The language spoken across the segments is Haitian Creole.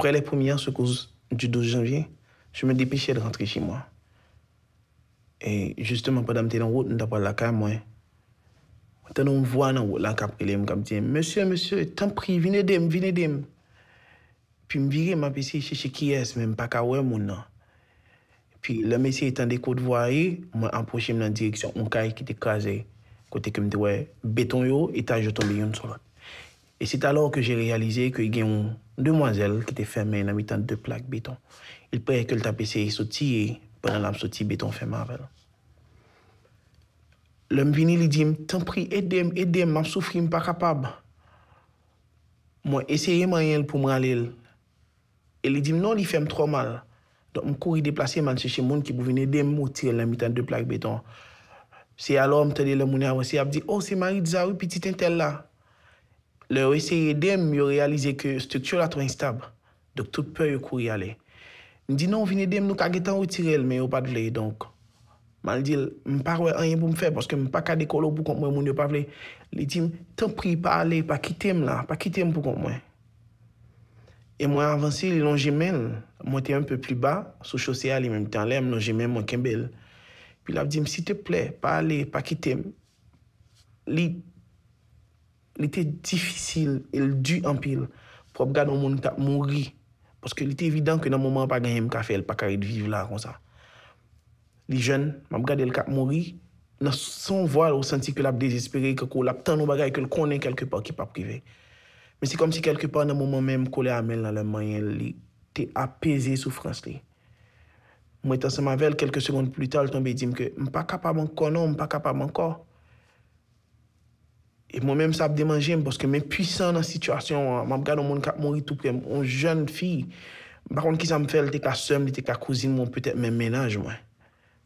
Prè lè poumyan, se kouz di 12 janvye, jme depichè de rentre chi mwa. E jistèman pa damte nan wot, nan dapal lakay mwen. Mwen tenon mwen vwa nan wot lan kaprile, mwen kap diye, Mèsyè, mèsyè, tan pri, vine dem, vine dem. Pi m virè mwen apesye chè chè kyes, mwen pakawè mwen nan. Pi lè mèsyè etan de kouz vwa yi, mwen aposye mwen nan direksyon, mwen kaye ki deklaze, kote ke mwen dewe beton yo, etaj yo tombe yon solot. Et c'est alors que j'ai réalisé que y gen un demoiselle qui était fermée dans la mi-temps deux plaques béton. Il prenait que le tapé s'est sauté et par la lampe sauté béton fermée. Le m'vini, il dit, « T'en prie, aide-m, aide-m, m'am souffri, m'pa kapab. Mwen, essaye-m a y el pou m'ra l'el. » Et il dit, « Non, l'y ferme trop mal. » Donc m'kouri déplacer manche chez moun ki pou vini d'aime m'o tirer dans la mi-temps deux plaques béton. Si alors m'te dit le mouni avansi, ap di, « Oh, c'est Marie-Dzaoui, Le ou eseye dem yo realize ke stuktyo la to instab. Dok tout pe yo kouye ale. Ni di non, nou vine dem nou kage tan wotirel me yo pat vle donk. Ma li di, m pa rwe anye pou m fe, poske m pa kade kolo pou kon mwen moun yo pa vle. Li di, ton pri pa ale, pa kite m la, pa kite m pou kon mwen. E mwen avanse li longe men, mwen te un peu pli ba, sou chose a li menm tan lem, longe men mwen kembel. Pi la di, si te ple, pa ale, pa kite m. Li, li te difisil, il du ampil, pou ap gade an moun ki tap mouri, paske li te evident ke nan mouman pa genye mkafe, el pa kare di vive la an sa. Li jen, map gade el kap mouri, la son voal ou senti ke lap desespere, ke ko lap tan ou bagay, ke l konen kelke pa ki pa prive. Me si kom si kelke pa nan mouman menm kole amel nan lè mayen li, te apese soufrans li. Mwen tan seman vel, kelke sègon de pli tal, ton be di mke, m pa kapab an konon, m pa kapab an kon, E mwen mèm sa ap demanje m poske mèm pwisan nan sitwasyon. M ap gade moun kap mori tout prem. On joun fi. Bakon ki sa m fèl te ka sèm, te ka kouzin mwen petèp mèm menanj mwen.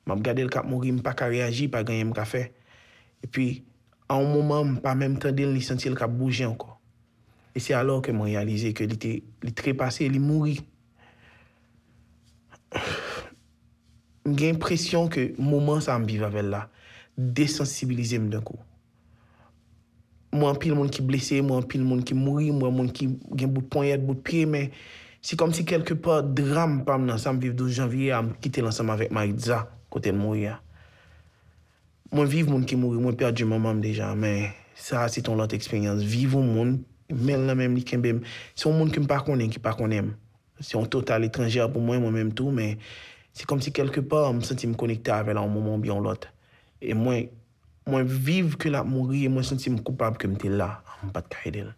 M ap gade l kap mori m pa ka reagi, pa genye m ka fè. E pi an mouman m pa mèm tèndil ni senti l kap bouje anko. E se alò ke m an realize ke li te li trepase, li mori. M gen presyon ke mouman sa m bive avèl la. Desensibilize m denkou. Mwen pil moun ki blese, mwen pil moun ki mouri, mwen moun ki gen bout ponyet, bout piye, men si kom si kelke pa dram pa mnen ansam viv 12 janvye, mwen kite lansam avèk Maidza kote moun ya. Mwen viv moun ki mouri, mwen perdi moun mam deja, men sa si ton lot ekspenyans. Viv ou moun, men la men li ken bem. Si ou moun ki mpa konen, ki mpa konen. Si ou total etranjer pou mwen, mwen menm tou, men si kom si kelke pa mwen senti m konikta avè la moun moun biyon lot. E mwen... Mwen viv ke la, mwen rie, mwen senti mwen koupab ke mte la, mwen pat ka hede la.